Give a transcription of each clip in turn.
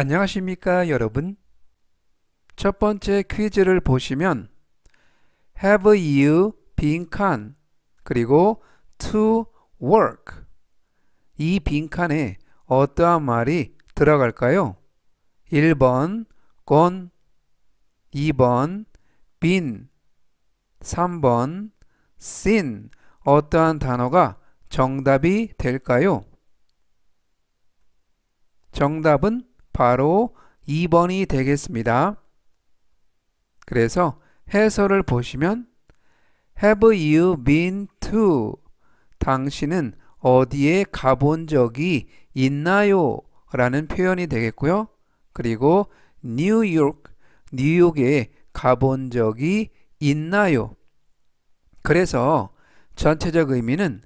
안녕하십니까 여러분. 첫 번째 퀴즈를 보시면 Have you been can 그리고 to work 이 빈칸에 어떠한 말이 들어갈까요? 1번 gone 2번 been 3번 seen 어떠한 단어가 정답이 될까요? 정답은 바로 2번이 되겠습니다. 그래서 해설을 보시면 Have you been to? 당신은 어디에 가본 적이 있나요? 라는 표현이 되겠고요. 그리고 뉴욕, 뉴욕에 가본 적이 있나요? 그래서 전체적 의미는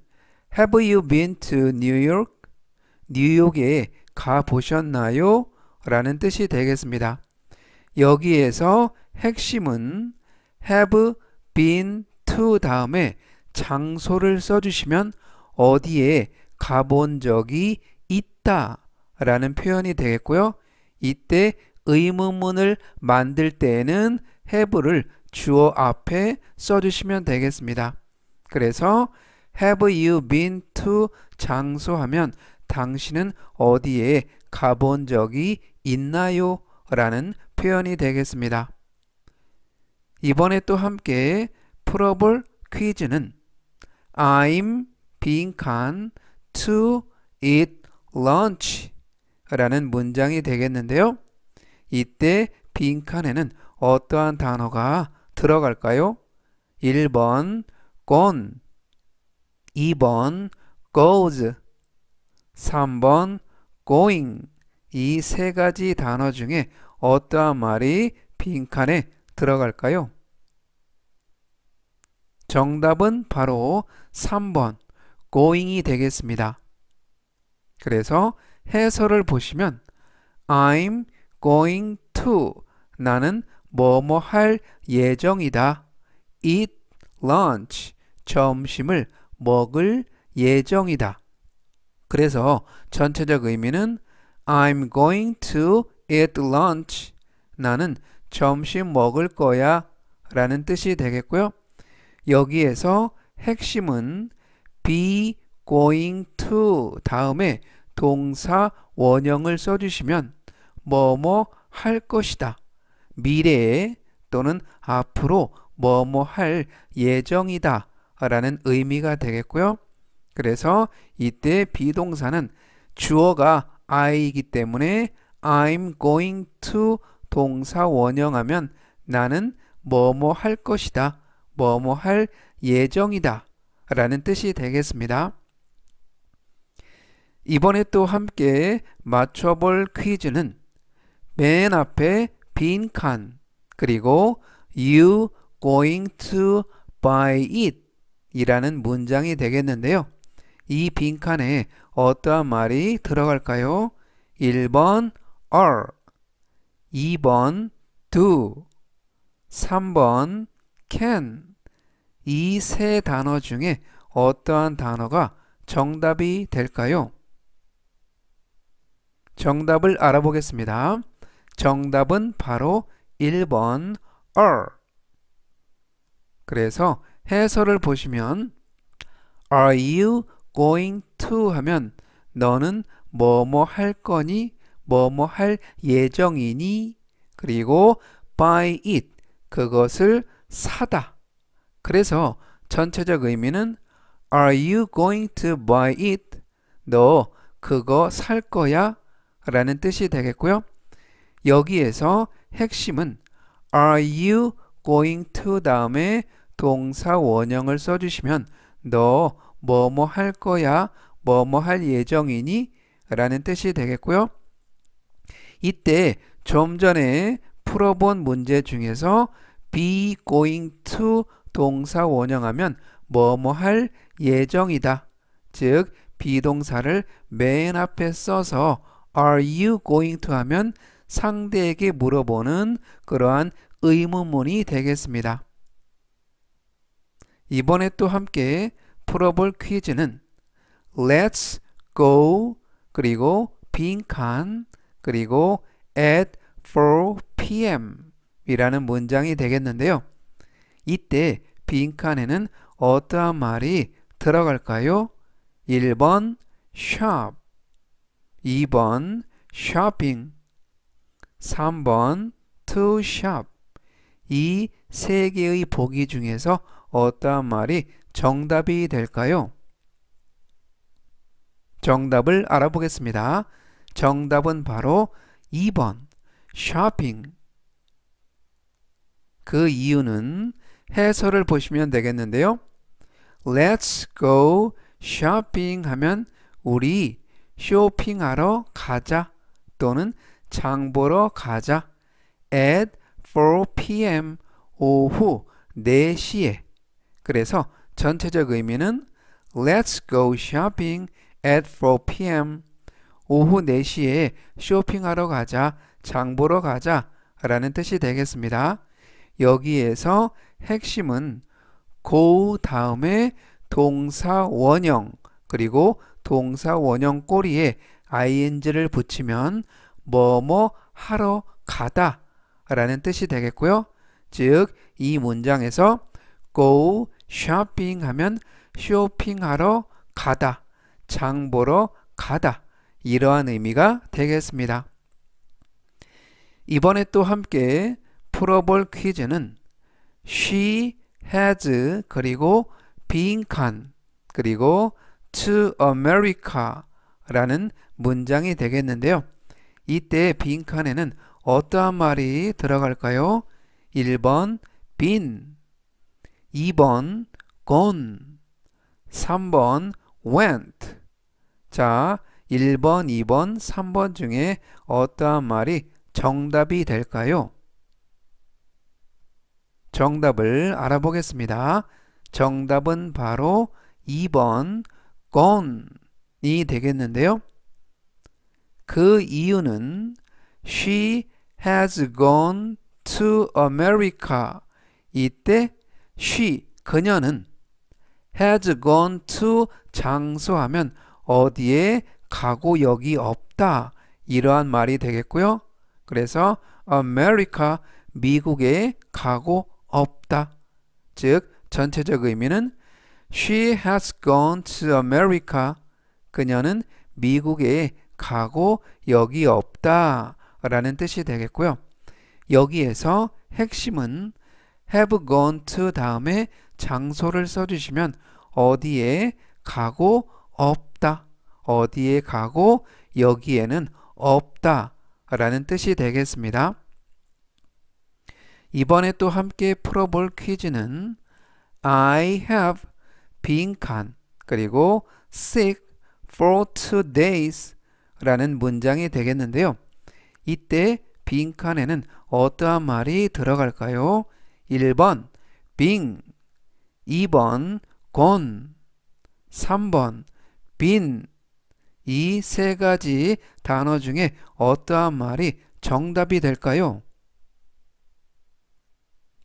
Have you been to New York? 뉴욕에 가보셨나요? 라는 뜻이 되겠습니다. 여기에서 핵심은 have been to 다음에 장소를 써주시면 어디에 가본 적이 있다 라는 표현이 되겠고요. 이때 의문문을 만들 때에는 have를 주어 앞에 써주시면 되겠습니다. 그래서 have you been to 장소 하면 당신은 어디에 가본 적이 있나요? 라는 표현이 되겠습니다. 이번에 또 함께 풀어볼 퀴즈는 I'm 빈칸 to eat lunch 라는 문장이 되겠는데요. 이때 빈칸에는 어떠한 단어가 들어갈까요? 1번 gone 2번 goes 3번 going 이 세 가지 단어 중에 어떠한 말이 빈칸에 들어갈까요? 정답은 바로 3번 going이 되겠습니다. 그래서 해설을 보시면 I'm going to 나는 뭐 뭐 할 예정이다. eat lunch 점심을 먹을 예정이다. 그래서 전체적 의미는 I'm going to eat lunch. 나는 점심 먹을 거야 라는 뜻이 되겠고요. 여기에서 핵심은 be going to 다음에 동사 원형을 써주시면 뭐뭐 할 것이다. 미래에 또는 앞으로 뭐뭐 할 예정이다 라는 의미가 되겠고요. 그래서 이때 비동사는 주어가 I이기 때문에 I'm going to 동사 원형하면 나는 뭐뭐 할 것이다. 뭐뭐 할 예정이다. 라는 뜻이 되겠습니다. 이번에 또 함께 맞춰볼 퀴즈는 맨 앞에 빈칸 그리고 you going to buy it 이라는 문장이 되겠는데요. 이 빈칸에 어떠한 말이 들어갈까요? 1번 a r 2번 do, 3번 can. 이 세 단어 중에 어떠한 단어가 정답이 될까요? 정답을 알아보겠습니다. 정답은 바로 1번 a r 그래서 해설을 보시면 Are you going to 하면 너는 뭐 뭐 할 거니 뭐 뭐 할 예정이니 그리고 buy it 그것을 사다 그래서 전체적 의미는 Are you going to buy it? 너 그거 살 거야? 라는 뜻이 되겠고요. 여기에서 핵심은 Are you going to 다음에 동사 원형을 써주시면 너 뭐뭐 뭐 할 거야, 뭐뭐 뭐 할 예정이니 라는 뜻이 되겠고요. 이때 좀 전에 풀어본 문제 중에서 be going to 동사 원형하면 뭐뭐 뭐 할 예정이다. 즉 비동사를 맨 앞에 써서 are you going to 하면 상대에게 물어보는 그러한 의문문이 되겠습니다. 이번에 또 함께 풀어볼 퀴즈는 Let's go 그리고 빈칸 그리고 at 4pm 이라는 문장이 되겠는데요. 이때 빈칸에는 어떠한 말이 들어갈까요? 1번 shop 2번 shopping 3번 to shop 이 세 개의 보기 중에서 어떠한 말이 정답이 될까요? 정답을 알아보겠습니다. 정답은 바로 2번 쇼핑 그 이유는 해설을 보시면 되겠는데요. Let's go shopping 하면 우리 쇼핑하러 가자 또는 장 보러 가자 at 4pm 오후 4시에 그래서 전체적 의미는 Let's go shopping at 4pm. 오후 4시에 쇼핑하러 가자, 장 보러 가자 라는 뜻이 되겠습니다. 여기에서 핵심은 go 다음에 동사 원형 그리고 동사 원형 꼬리에 ing를 붙이면 뭐뭐 하러 가다 라는 뜻이 되겠고요. 즉 이 문장에서 go 쇼핑 하면 쇼핑하러 가다, 장 보러 가다 이러한 의미가 되겠습니다. 이번에 또 함께 풀어볼 퀴즈는 she has 그리고 빈칸 그리고 to America라는 문장이 되겠는데요. 이때 빈칸에는 어떠한 말이 들어갈까요? 1번 빈 2번 gone, 3번 went. 자, 1번, 2번, 3번 중에 어떠한 말이 정답이 될까요? 정답을 알아보겠습니다. 정답은 바로 2번 gone이 되겠는데요. 그 이유는 she has gone to America 이때 she 그녀는 has gone to 장소하면 어디에 가고 여기 없다 이러한 말이 되겠고요. 그래서 America 미국에 가고 없다. 즉 전체적 의미는 she has gone to America 그녀는 미국에 가고 여기 없다 라는 뜻이 되겠고요. 여기에서 핵심은 have gone to 다음에 장소를 써주시면 어디에 가고 없다. 어디에 가고 여기에는 없다. 라는 뜻이 되겠습니다. 이번에 또 함께 풀어볼 퀴즈는 I have been g o n 그리고 sick for two days 라는 문장이 되겠는데요. 이때 빈칸에는 어떠한 말이 들어갈까요? 1번 빙 2번 곤 3번 빈이 세 가지 단어 중에 어떠한 말이 정답이 될까요?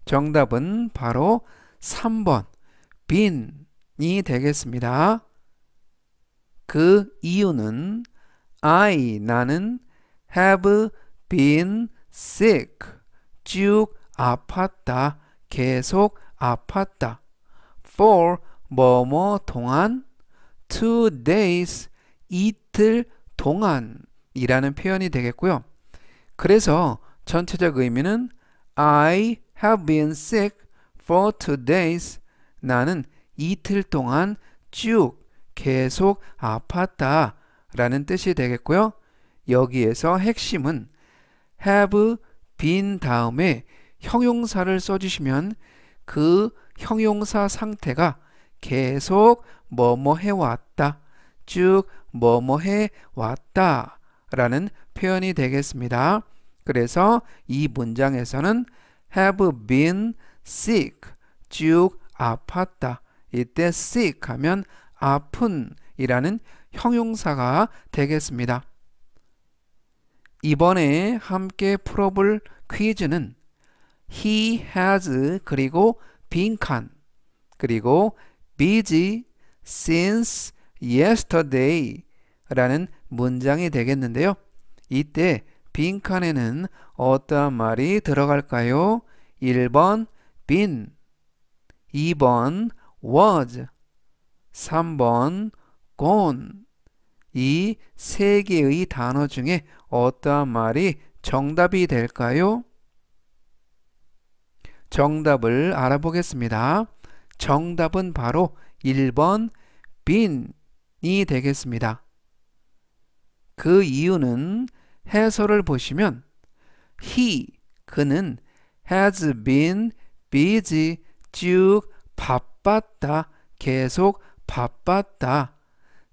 정답은 바로 3번 빈이 되겠습니다. 그 이유는 I 나는 have been sick 쭉 아팠다. 계속 아팠다. for 뭐뭐 동안 two days 이틀 동안 이라는 표현이 되겠고요. 그래서 전체적 의미는 I have been sick for two days. 나는 이틀 동안 쭉 계속 아팠다 라는 뜻이 되겠고요. 여기에서 핵심은 have been 다음에 형용사를 써주시면 그 형용사 상태가 계속 뭐뭐 해왔다, 쭉 뭐뭐 해왔다 라는 표현이 되겠습니다. 그래서 이 문장에서는 have been sick, 쭉 아팠다. 이때 sick 하면 아픈 이라는 형용사가 되겠습니다. 이번에 함께 풀어볼 퀴즈는 he has 그리고 빈칸 그리고 busy since yesterday 라는 문장이 되겠는데요. 이때 빈칸에는 어떠한 말이 들어갈까요? 1번 been 2번 was 3번 gone 이 세 개의 단어 중에 어떠한 말이 정답이 될까요? 정답을 알아보겠습니다. 정답은 바로 1번 빈이 되겠습니다. 그 이유는 해설을 보시면 he, 그는 has been busy, 쭉 바빴다, 계속 바빴다.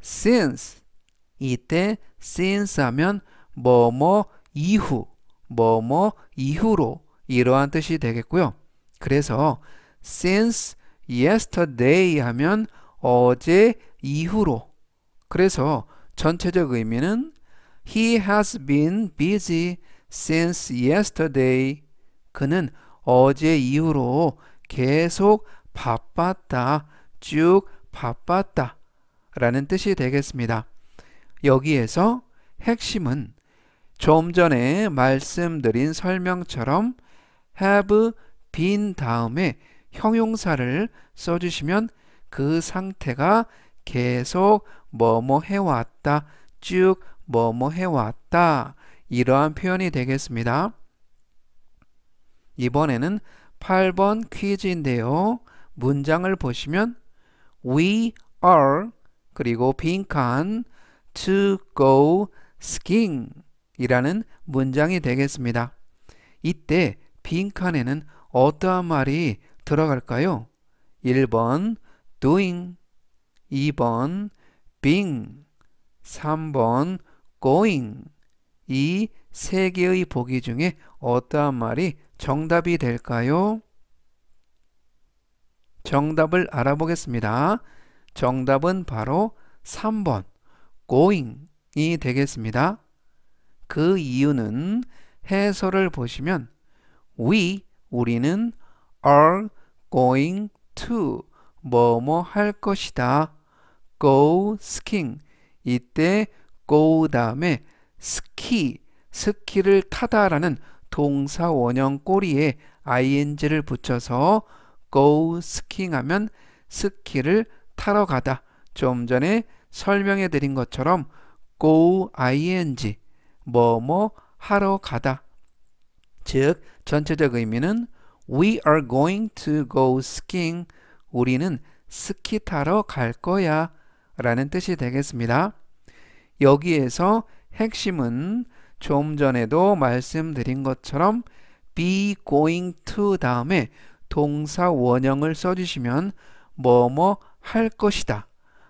since, 이때 since 하면 뭐뭐 이후, 뭐뭐 이후로 이러한 뜻이 되겠고요. 그래서 since yesterday 하면 어제 이후로 그래서 전체적 의미는 he has been busy since yesterday 그는 어제 이후로 계속 바빴다 쭉 바빴다 라는 뜻이 되겠습니다. 여기에서 핵심은 좀 전에 말씀드린 설명처럼 have 빈 다음에 형용사를 써주시면 그 상태가 계속 뭐뭐 해왔다, 쭉 뭐뭐 해왔다 이러한 표현이 되겠습니다. 이번에는 8번 퀴즈인데요. 문장을 보시면 We are 그리고 빈칸 to go skiing 이라는 문장이 되겠습니다. 이때 빈칸에는 어떠한 말이 들어갈까요? 1번 doing, 2번 being, 3번 going 이 세 개의 보기 중에 어떠한 말이 정답이 될까요? 정답을 알아보겠습니다. 정답은 바로 3번 going이 되겠습니다. 그 이유는 해설을 보시면 we 우리는 are going to 뭐뭐 할 것이다. go skiing 이때 go 다음에 ski 스키를 타다라는 동사 원형 꼬리에 ing를 붙여서 go skiing 하면 스키를 타러 가다. 좀 전에 설명해 드린 것처럼 go ing 뭐 뭐 하러 가다 즉 전체적 의미는 We are going to go skiing. 우리는 스키 타러 갈 거야 라는 뜻이 되겠습니다. 여기에서 핵심은 좀 전에도 말씀드린 것처럼 be going to 다음에 동사 원형을 써주시면 뭐뭐 할 것이다,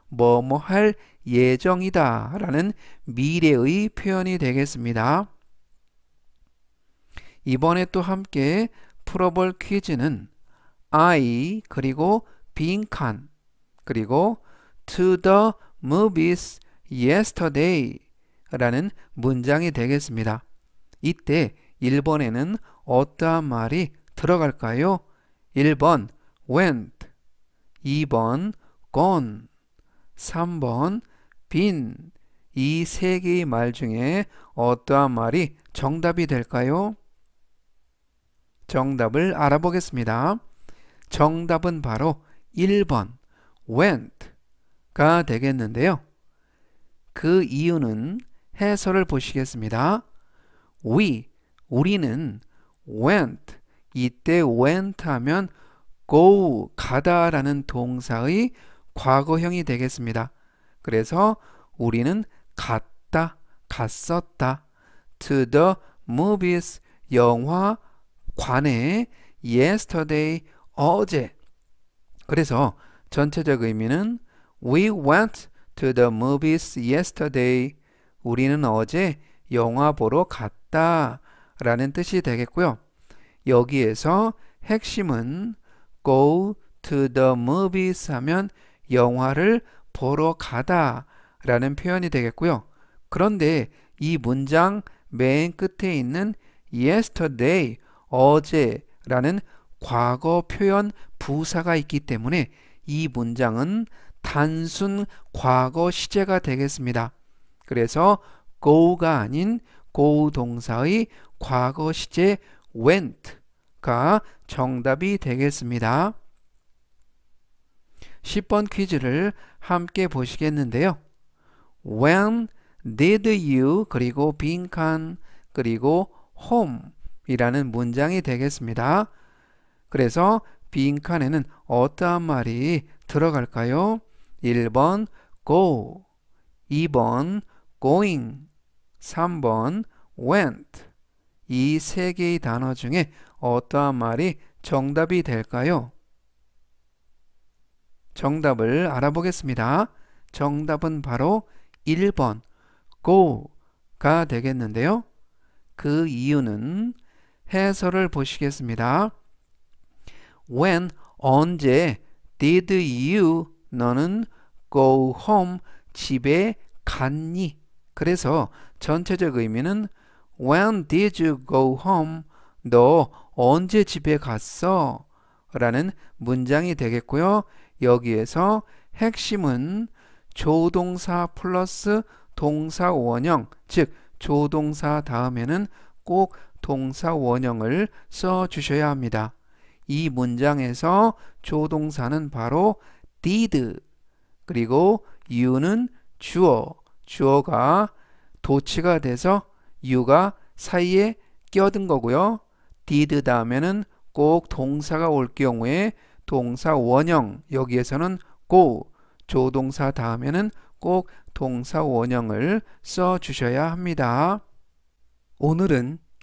뭐뭐 할 예정이다 라는 미래의 표현이 되겠습니다. 이번에 또 함께 풀어볼 퀴즈는 I 그리고 빈칸 그리고 to the movies yesterday 라는 문장이 되겠습니다. 이때 1번에는 어떠한 말이 들어갈까요? 1번 went 2번 gone 3번 been 이 세 개의 말 중에 어떠한 말이 정답이 될까요? 정답을 알아보겠습니다. 정답은 바로 1번 went가 되겠는데요. 그 이유는 해설을 보시겠습니다. we, 우리는 went, 이때 went 하면 go, 가다 라는 동사의 과거형이 되겠습니다. 그래서 우리는 갔다, 갔었다. to the movies, 영화 관에 yesterday 어제 그래서 전체적 의미는 We went to the movies yesterday. 우리는 어제 영화 보러 갔다 라는 뜻이 되겠고요. 여기에서 핵심은 go to the movies 하면 영화를 보러 가다 라는 표현이 되겠고요. 그런데 이 문장 맨 끝에 있는 yesterday 어제라는 과거 표현 부사가 있기 때문에 이 문장은 단순 과거 시제가 되겠습니다. 그래서 go가 아닌 go 동사의 과거 시제 went가 정답이 되겠습니다. 10번 퀴즈를 함께 보시겠는데요. When did you 그리고 빈칸 그리고 home 이라는 문장이 되겠습니다. 그래서 빈칸에는 어떠한 말이 들어갈까요? 1번 go, 2번 going, 3번 went. 이 세 개의 단어 중에 어떠한 말이 정답이 될까요? 정답을 알아보겠습니다. 정답은 바로 1번 go가 되겠는데요. 그 이유는 해설을 보시겠습니다. When 언제 did you 너는 go home 집에 갔니? 그래서 전체적 의미는 When did you go home? 너 언제 집에 갔어? 라는 문장이 되겠고요. 여기에서 핵심은 조동사 플러스 동사 원형 즉 조동사 다음에는 꼭 동사 원형을 써 주셔야 합니다. 이 문장에서 조동사는 바로 did 그리고 you는 주어 주어가 도치가 돼서 you가 사이에 끼어든 거고요. did 다음에는 꼭 동사가 올 경우에 동사 원형 여기에서는 go 조동사 다음에는 꼭 동사 원형을 써 주셔야 합니다. 오늘은